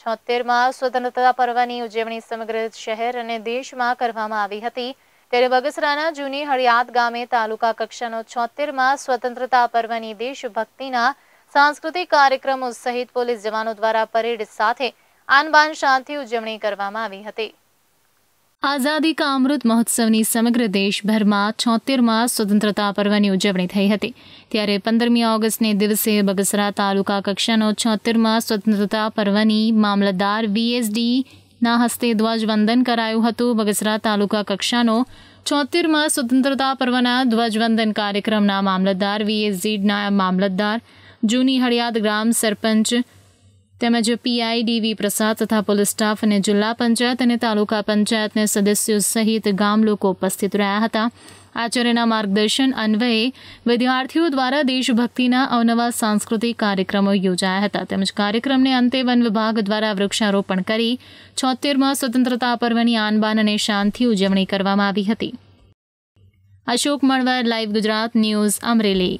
છોતેરમાં સ્વતંત્રતા પર્વની ઉજવણી સમગ્ર શહેર અને દેશમાં કરવામાં આવી હતી ત્યારે બગસરાના જૂની હળિયાત ગામે તાલુકા કક્ષાનો છોતેરમાં સ્વતંત્રતા પર્વની દેશભક્તિના સાંસ્કૃતિક કાર્યક્રમો સહિત પોલીસ જવાનો દ્વારા પરેડ સાથે આનબાન શાંતિ ઉજવણી કરવામાં આવી હતી આઝાદી કા અમૃત મહોત્સવની સમગ્ર દેશભરમાં છોતેરમાં સ્વતંત્રતા પર્વની ઉજવણી થઈ હતી ત્યારે પંદરમી ઓગસ્ટને દિવસે બગસરા તાલુકા કક્ષાનો છોતેરમાં સ્વતંત્રતા પર્વની મામલતદાર વીએસડી ના હસ્તે ધ્વજવંદન કરાયું હતું બગસરા તાલુકા કક્ષાનો છોતેરમાં સ્વતંત્રતા પર્વના ધ્વજવંદન કાર્યક્રમના મામલતદાર વીએસડીના મામલતદાર જૂની હળિયાદ ગ્રામ સરપંચ તેમજ પીઆઈડીવી પ્રસાદ તથા પોલીસ સ્ટાફ અને જિલ્લા પંચાયત અને તાલુકા પંચાયતના સદસ્યો સહિત ગામ લોકો ઉપસ્થિત રહ્યા હતા આચાર્યના માર્ગદર્શન અન્વયે વિદ્યાર્થીઓ દ્વારા દેશભક્તિના અવનવા સાંસ્કૃતિક કાર્યક્રમો યોજાયા હતા તેમજ કાર્યક્રમને અંતે વન વિભાગ દ્વારા વૃક્ષારોપણ કરી છોતેરમાં સ્વતંત્રતા પર્વની આનબાન અને શાંતિ ઉજવણી કરવામાં આવી હતી અશોક મણવર લાઈવ ગુજરાત ન્યૂઝ અમરેલી